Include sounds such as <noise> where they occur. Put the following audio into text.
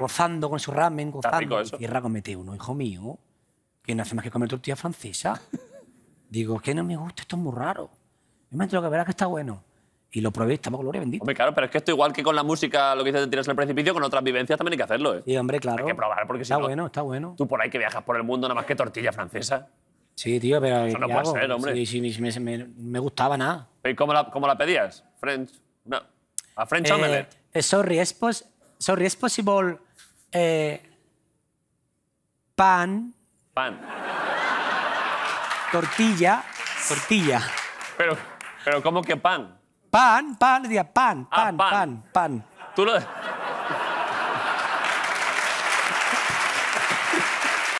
rozando con su ramen, gozando. Y Tierra, comete uno, hijo mío, que no hace más que comer tortilla francesa. <laughs> Digo, que no me gusta, esto es muy raro. Me lo que verás que está bueno. Y lo probé estaba gloria bendito. Hombre, claro, pero es que esto igual que con la música, lo que dices de tirarse al precipicio, con otras vivencias también hay que hacerlo, ¿eh? Sí, hombre, claro. Hay que probar, porque si Está bueno, está bueno. Tú por ahí que viajas por el mundo nada más que tortilla francesa. Sí, tío, pero... Eso no puede ser, hombre. Sí, sí, me, me, gustaba nada. ¿Y cómo la, cómo la pedías? French... No. A French eh, omelette. Eh, sorry, es pos, eh, pan. Pan. Tortilla. Tortilla. Pero, pero ¿cómo que pan? Pan, pan, decía pan, ah, pan, pan, pan, pan. Tú lo...